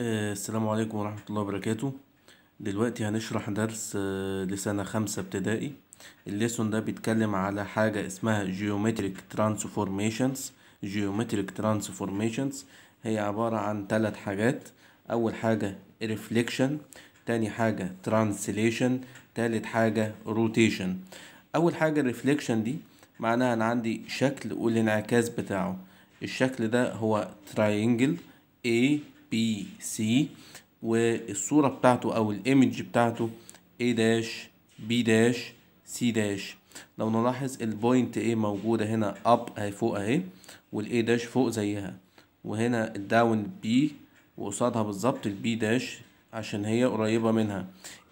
آه، السلام عليكم ورحمة الله وبركاته دلوقتي هنشرح درس آه، لسنة خمسة ابتدائي الليسون ده بيتكلم على حاجة اسمها جيومتريك ترانسفورميشنز جيومتريك ترانسفورميشنز هي عبارة عن ثلاث حاجات أول حاجة ريفليكشن تاني حاجة ترانسليشن تالت حاجة روتيشن أول حاجة Reflection دي معناها أنا عندي شكل والانعكاس بتاعه الشكل ده هو Triangle A بي سي والصورة بتاعته أو الإيمج بتاعته A داش B داش C داش لو نلاحظ البوينت A موجودة هنا أب أهي فوق أهي والA داش فوق زيها وهنا الداون B وقصادها بالظبط البي داش عشان هي قريبة منها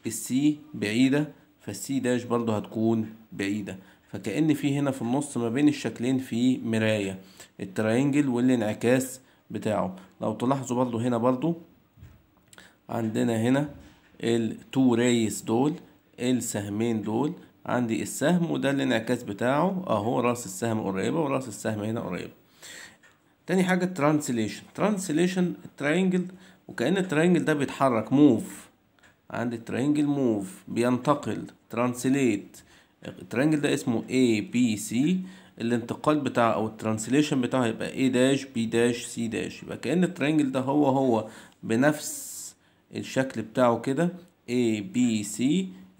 السي بعيدة فالسي داش برضو هتكون بعيدة فكأن في هنا في النص ما بين الشكلين في مراية التراينجل والانعكاس بتاعه لو تلاحظوا برضو هنا برضو عندنا هنا التو ريس دول السهمين دول عندي السهم وده الانعكاس بتاعه اهو راس السهم قريبة وراس السهم هنا قريبة تاني حاجة ترانسليشن ترانسليشن تراينجل وكأن التراينجل ده بيتحرك موف عندي تراينجل موف بينتقل ترانسليت الترانجل ده اسمه اي بي سي الانتقال بتاعه او الترانسليشن بتاعه هيبقى A داش B داش C داش يبقى كأن الترينجل ده هو هو بنفس الشكل بتاعه كده A B C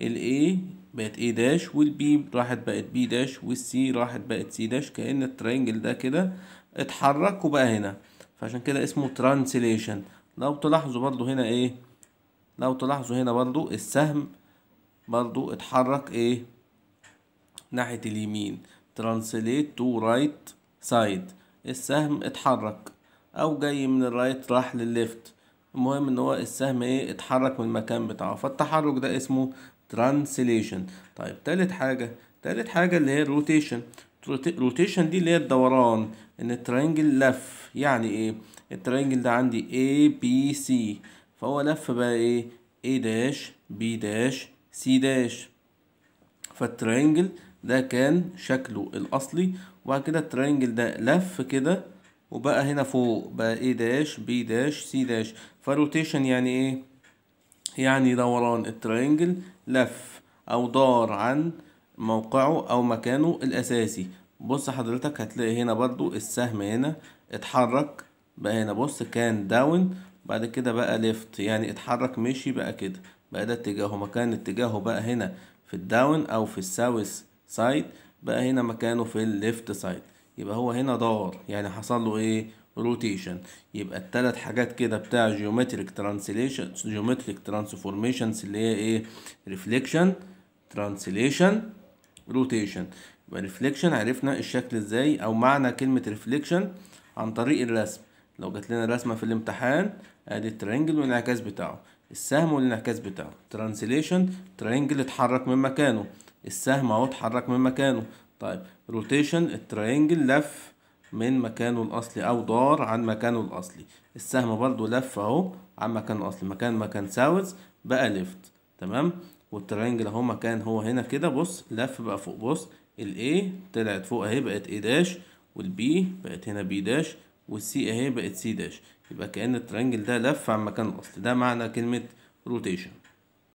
ال بقت A داش وال راحت بقت B داش وال راحت بقت C داش كأن الترينجل ده كده اتحرك وبقى هنا فعشان كده اسمه ترانسليشن لو تلاحظوا برضو هنا ايه لو تلاحظوا هنا برضو السهم برضو اتحرك ايه ناحية اليمين ترانسليت تو رايت سايد السهم اتحرك او جاي من الرايت راح للليفت المهم ان هو السهم ايه اتحرك من المكان بتاعه فالتحرك ده اسمه ترانسليشن طيب تالت حاجة تالت حاجة اللي هي الروتيشن روتيشن دي اللي هي الدوران ان الترينجل لف يعني ايه الترينجل ده عندي A B C فهو لف بقى ايه A داش B داش C داش فالترينجل ده كان شكله الاصلي وبعد كده الترينجل ده لف كده وبقى هنا فوق بقى ايه داش بي داش سي داش فروتيشن يعني ايه يعني دوران الترينجل لف او دار عن موقعه او مكانه الاساسي بص حضرتك هتلاقي هنا برضو السهم هنا اتحرك بقى هنا بص كان داون بعد كده بقى ليفت يعني اتحرك مشي بقى كده بقى ده اتجاهه مكان اتجاهه بقى هنا في الداون او في الساوث سايد بقى هنا مكانه في الليفت سايد يبقى هو هنا دار يعني حصل له ايه روتيشن يبقى التلات حاجات كده بتاع جيومتريك ترانسليشن جيومتريك ترانسفورميشنز اللي هي ايه ريفليكشن ترانسليشن روتيشن يبقى ريفليكشن عرفنا الشكل ازاي او معنى كلمة ريفليكشن عن طريق الرسم لو جات لنا رسمة في الامتحان ادي الترينجل والانعكاس بتاعه السهم والانعكاس بتاعه ترانسليشن ترينجل اتحرك من مكانه السهم اهو اتحرك من مكانه طيب روتيشن الترينجل لف من مكانه الاصلي او دار عن مكانه الاصلي السهم برضو لف اهو عن مكانه الاصلي مكان مكان ساوث بقى ليفت تمام والترينجل اهو مكان هو هنا كده بص لف بقى فوق بص الاي طلعت فوق اهي بقت اي داش والبي بقت هنا بي داش والسي اهي بقت سي داش يبقى كأن الترينجل ده لف عن مكانه الاصلي ده معنى كلمة روتيشن